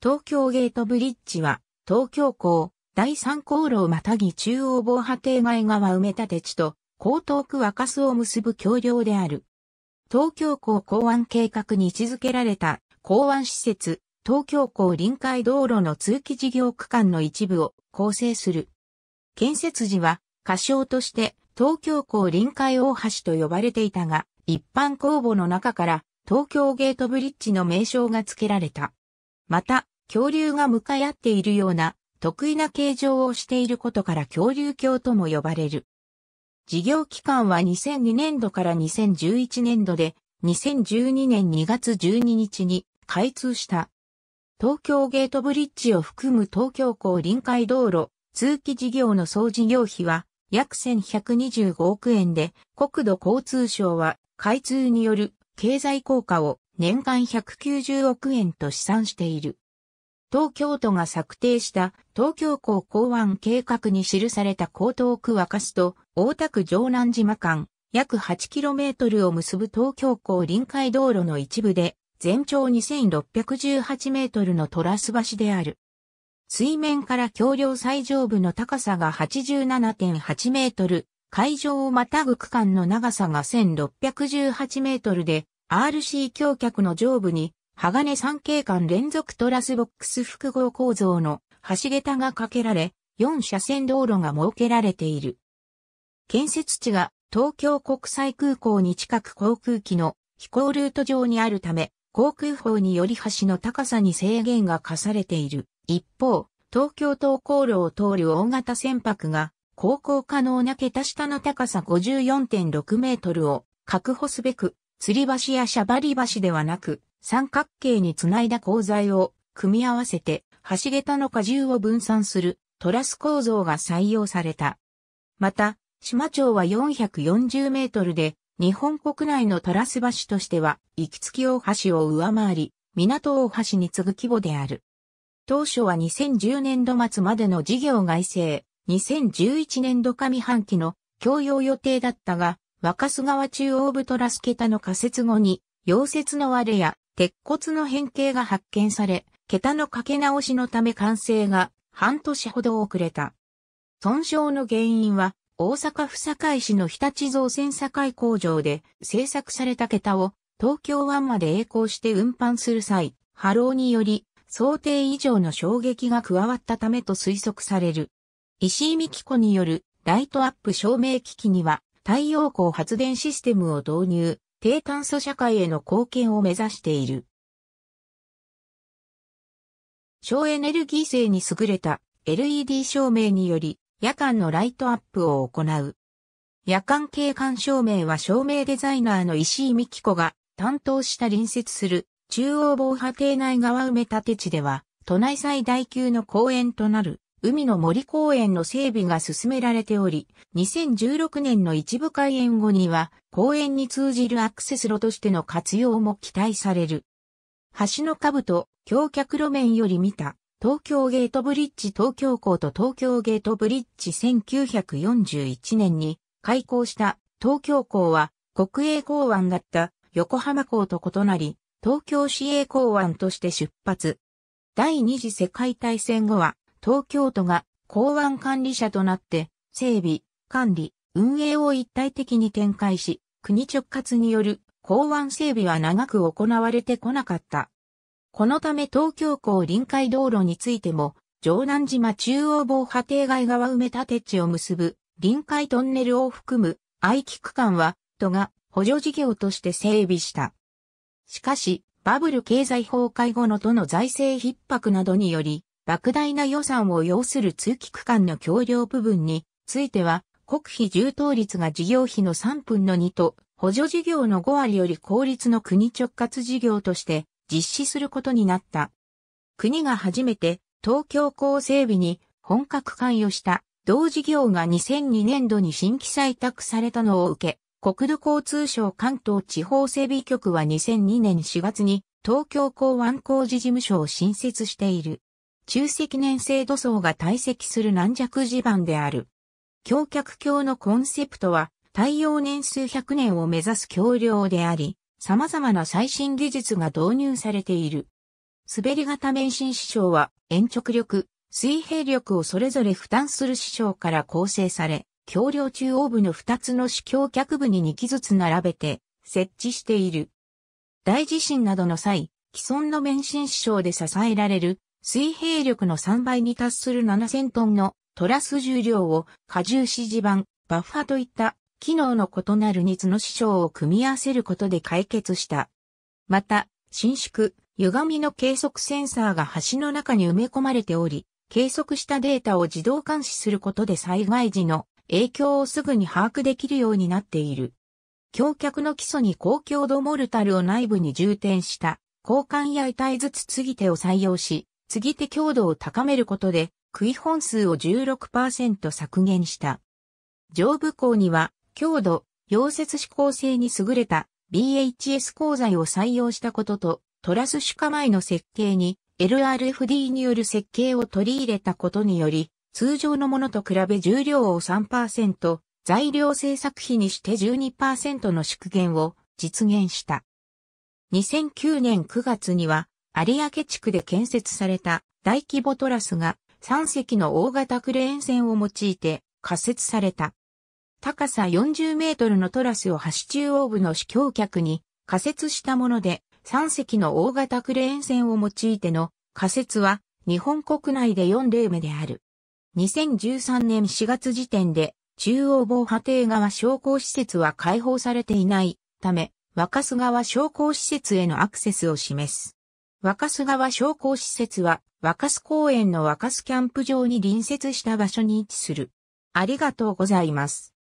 東京ゲートブリッジは、東京港、第三航路をまたぎ中央防波堤外側埋め立て地と、江東区若洲を結ぶ橋梁である。東京港港湾計画に位置づけられた港湾施設、東京港臨海道路の通気事業区間の一部を構成する。建設時は、仮称として東京港臨海大橋と呼ばれていたが、一般公募の中から東京ゲートブリッジの名称が付けられた。また、恐竜が向かい合っているような得意な形状をしていることから恐竜鏡とも呼ばれる。事業期間は2002年度から2011年度で、2012年2月12日に開通した。東京ゲートブリッジを含む東京港臨海道路、通気事業の総事業費は約1125億円で、国土交通省は開通による経済効果を年間190億円と試算している。東京都が策定した東京港港湾計画に記された江東区沸かすと大田区城南島間約 8km を結ぶ東京港臨海道路の一部で全長2618メートルのトラス橋である。水面から橋梁最上部の高さが87.8メートル、海上をまたぐ区間の長さが1618メートルで、RC 橋脚の上部に、鋼三景間連続トラスボックス複合構造の橋桁が架けられ、4車線道路が設けられている。建設地が東京国際空港に近く航空機の飛行ルート上にあるため、航空法により橋の高さに制限が課されている。一方、東京東航路を通る大型船舶が、航行可能な桁下の高さ54.6メートルを確保すべく、吊り橋やシャバリ橋ではなく、三角形につないだ鋼材を組み合わせて橋桁の荷重を分散するトラス構造が採用された。また、島町は440メートルで、日本国内のトラス橋としては、行きつき大橋を上回り、港大橋に次ぐ規模である。当初は2010年度末までの事業外生、2011年度上半期の供用予定だったが、若須川中央部トラス桁の仮設後に、溶接の割れや鉄骨の変形が発見され、桁の掛け直しのため完成が半年ほど遅れた。損傷の原因は、大阪府堺市の日立造船堺工場で製作された桁を東京湾まで栄光して運搬する際、波浪により想定以上の衝撃が加わったためと推測される。石井美紀子によるライトアップ照明機器には太陽光発電システムを導入、低炭素社会への貢献を目指している。省エネルギー性に優れた LED 照明により夜間のライトアップを行う。夜間景観照明は照明デザイナーの石井美紀子が担当した隣接する中央防波堤内側埋め立て地では都内最大級の公園となる海の森公園の整備が進められており、2016年の一部開園後には、公園に通じるアクセス路としての活用も期待される。橋の下部と橋脚路面より見た、東京ゲートブリッジ東京港と東京ゲートブリッジ1941年に開港した東京港は国営港湾だった横浜港と異なり、東京市営港湾として出発。第二次世界大戦後は東京都が港湾管理者となって、整備、管理、運営を一体的に展開し、国直轄による港湾整備は長く行われてこなかった。このため東京港臨海道路についても、城南島中央防波堤外側埋め立て地を結ぶ臨海トンネルを含む愛機区間は、都が補助事業として整備した。しかし、バブル経済崩壊後の都の財政逼迫などにより、莫大な予算を要する通期区間の橋梁部分については、国費充当率が事業費の3分の2と、補助事業の5割より公立の国直轄事業として実施することになった。国が初めて東京港整備に本格関与した同事業が2002年度に新規採択されたのを受け、国土交通省関東地方整備局は2002年4月に東京港湾工事事務所を新設している。中積年制土層が堆積する軟弱地盤である。橋脚橋のコンセプトは、耐用年数100年を目指す橋梁であり、様々な最新技術が導入されている。滑り型免震支障は、延直力、水平力をそれぞれ負担する支障から構成され、橋梁中央部の2つの支橋脚部に2基ずつ並べて設置している。大地震などの際、既存の免震支障で支えられる水平力の3倍に達する7000トンのトラス重量を荷重支持板、バッファといった機能の異なる2つの支障を組み合わせることで解決した。また、伸縮、歪みの計測センサーが橋の中に埋め込まれており、計測したデータを自動監視することで災害時の影響をすぐに把握できるようになっている。橋脚の基礎に高強度モルタルを内部に充填した、交換や体ずつ継ぎ手を採用し、継ぎ手強度を高めることで、杭本数を16%削減した。上部校には、強度、溶接指向性に優れた BHS 鋼材を採用したことと、トラス主化前の設計に LRFD による設計を取り入れたことにより、通常のものと比べ重量を3%、材料制作費にして12%の縮減を実現した。2009年9月には有明地区で建設された大規模トラスが3隻の大型クレーン船を用いて仮設された。高さ40メートルのトラスを橋中央部の市橋脚に仮設したもので3隻の大型クレーン船を用いての仮設は日本国内で4例目である。2013年4月時点で中央防波堤川商工施設は開放されていないため若洲川商工施設へのアクセスを示す。若須川商工施設は、若須公園の若須キャンプ場に隣接した場所に位置する。ありがとうございます。